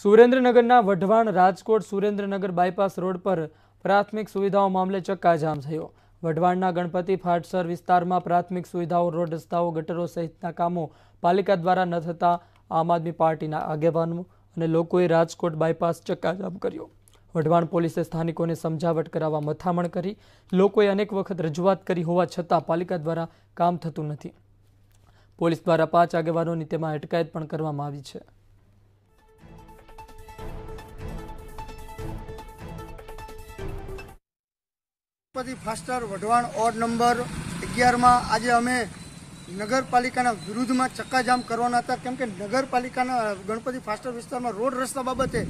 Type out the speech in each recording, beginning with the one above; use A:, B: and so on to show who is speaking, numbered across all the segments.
A: સુરેન્દ્રનગરના Wadhwan Rajkot Surendranagar bypass road પર પ્રાથમિક સુવિધાઓ મામલે ચક્કાજામ થયો વઢવાણના ગણપતિ ફાટસર વિસ્તારમાં પ્રાથમિક સુવિધાઓ રોડ રસ્તાઓ ગટરો સહિતના કામો પાલિકા દ્વારા ન થતાં આમ આદમી પાર્ટીના આગેવાનો અને લોકોએ રાજકોટ બાયપાસ ચક્કાજામ કર્યો વઢવાણ પોલીસે સ્થાનિકોને સમજાવટ કરાવવા મથામણ કરી લોકોએ અનેક વખત રજૂઆત કરી હોવા છતાં પાલિકા દ્વારા કામ થતું નથી પોલીસ દ્વારા પાંચ આગેવાનોની તેમાં અટકાયત પણ કરવામાં આવી છે
B: પતિ ファスター वडवान ઓર નંબર 11 માં આજે અમે નગરપાલિકા ના વિરુદ્ધ માં ચક્કા જામ કરવાના હતા કેમ કે નગરપાલિકા ના ગણપતિ ફાસ્ટર વિસ્તાર માં રોડ રસ્તા બાબતે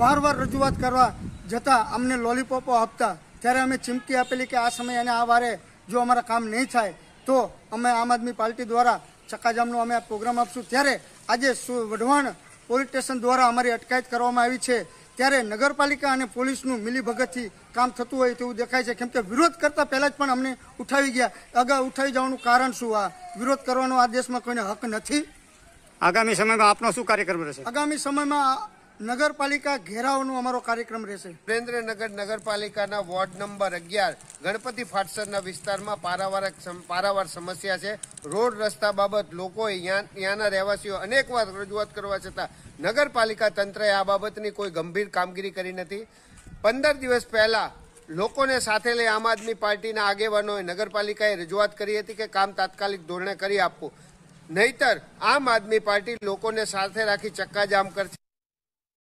B: વારવાર રજૂઆત કરવા જતાં અમને લોલીપોપો આપતા ત્યારે અમે ચીમકી આપીલી કે આ સમય અને આ વારે જો અમારું કામ ન થાય તો અમે આમ આદમી પાર્ટી દ્વારા ચક્કા જામ નું અમે પ્રોગ્રામ આપશું ત્યારે આજે वडવાન પોલીસ સ્ટેશન દ્વારા અમારી અટકાયત કરવામાં આવી છે ત્યારે નગરપાલિકા અને પોલીસનું મિલીભગતથી કામ થતું હોય તેવું દેખાય છે કેમ કે વિરોધ કરતાં પહેલાં જ પણ અમને ઉઠાવી ગયા અગાઉ ઉઠાવી જવાનું કારણ શું આ વિરોધ કરવાનો આ દેશમાં કોઈને હક નથી આગામી સમયમાં આપનો શું કાર્યક્રમ રહેશે આગામી સમયમાં નગરપાલિકા ઘેરાવનો અમારો કાર્યક્રમ રહેશે
C: સુરેન્દ્રનગર નગરપાલિકાના વોર્ડ નંબર અગિયાર ગણપતિ ફાટસરના વિસ્તારમાં પારાવાર પારાવાર સમસ્યા છે રોડ રસ્તા બાબત લોકોએ ત્યાંના રહેવાસીઓ અનેક વાર રજૂઆત કરવા છતાં નગરપાલિકા તંત્રએ આ બાબતની કોઈ ગંભીર કામગીરી કરી નથી પંદર દિવસ પહેલાં લોકોને સાથે લઈ આમ આદમી પાર્ટીના આગેવાનોએ નગરપાલિકાએ રજૂઆત કરી હતી કે કામ તાત્કાલિક ધોરણે કરી આપવું નહીતર આમ આદમી પાર્ટી લોકોને સાથે રાખી ચક્કાજામ કરશે